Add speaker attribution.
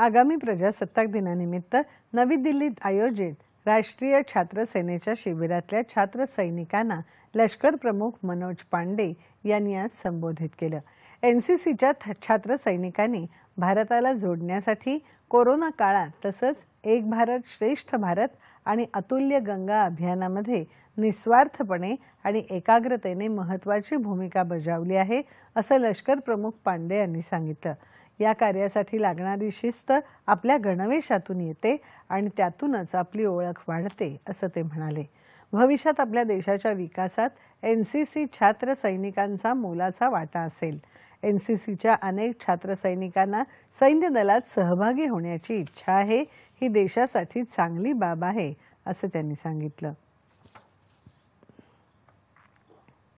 Speaker 1: आगामी प्रजासत्ताक दिनानिमित्त नवी दिल्लीत आयोजित राष्ट्रीय छात्र सेनेच्या शिबिरातल्या छात्र सैनिकांना लष्कर प्रमुख मनोज पांडे यांनी आज संबोधित केलं एन सी सीच्या छात्र सैनिकांनी भारताला जोडण्यासाठी कोरोना काळात तसंच एक भारत श्रेष्ठ भारत आणि अतुल्य गंगा अभियानामध्ये निस्वार्थपणे आणि एकाग्रतेने महत्त्वाची भूमिका बजावली आहे असं लष्कर प्रमुख पांडे यांनी सांगितलं या कार्यासाठी लागणारी शिस्त आपल्या गणवेशातून येते आणि त्यातूनच आपली ओळख वाढते असं ते म्हणाले भविष्यात आपल्या देशाच्या विकासात एन सी सी छात्र सैनिकांचा मोलाचा वाटा असेल एन सी सीच्या अनेक छात्र सैनिकांना सैन्य दलात सहभागी होण्याची इच्छा आहे ही देशासाठी चांगली बाब आहे असं त्यांनी सांगितलं